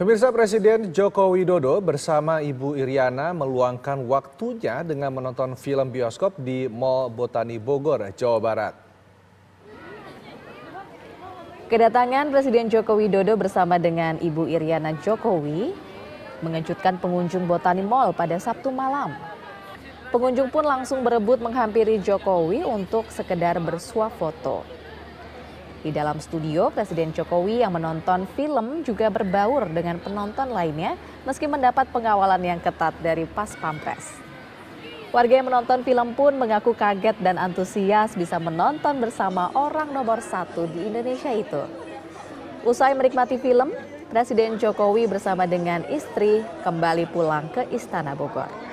Pemirsa Presiden Joko Widodo bersama Ibu Iriana meluangkan waktunya dengan menonton film bioskop di Mall Botani Bogor, Jawa Barat. Kedatangan Presiden Joko Widodo bersama dengan Ibu Iriana Jokowi mengejutkan pengunjung Botani Mall pada Sabtu malam. Pengunjung pun langsung berebut menghampiri Jokowi untuk sekedar bersuah foto. Di dalam studio, Presiden Jokowi yang menonton film juga berbaur dengan penonton lainnya meski mendapat pengawalan yang ketat dari Pas Pampres. Warga yang menonton film pun mengaku kaget dan antusias bisa menonton bersama orang nomor satu di Indonesia itu. Usai menikmati film, Presiden Jokowi bersama dengan istri kembali pulang ke Istana Bogor.